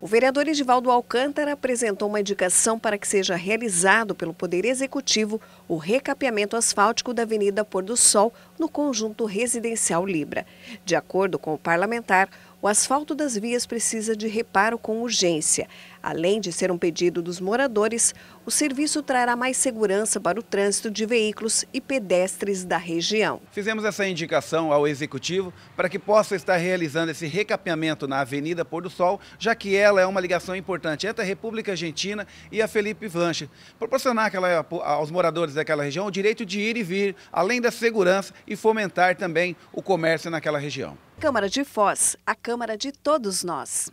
O vereador Edivaldo Alcântara apresentou uma indicação para que seja realizado pelo Poder Executivo o recapeamento asfáltico da Avenida Pôr do Sol no conjunto residencial Libra. De acordo com o parlamentar, o asfalto das vias precisa de reparo com urgência. Além de ser um pedido dos moradores, o serviço trará mais segurança para o trânsito de veículos e pedestres da região. Fizemos essa indicação ao Executivo para que possa estar realizando esse recapeamento na Avenida Pôr do Sol, já que ela é uma ligação importante entre a República Argentina e a Felipe Vanche. Proporcionar aquela, aos moradores daquela região o direito de ir e vir, além da segurança e fomentar também o comércio naquela região. Câmara de Foz, a Câmara de todos nós.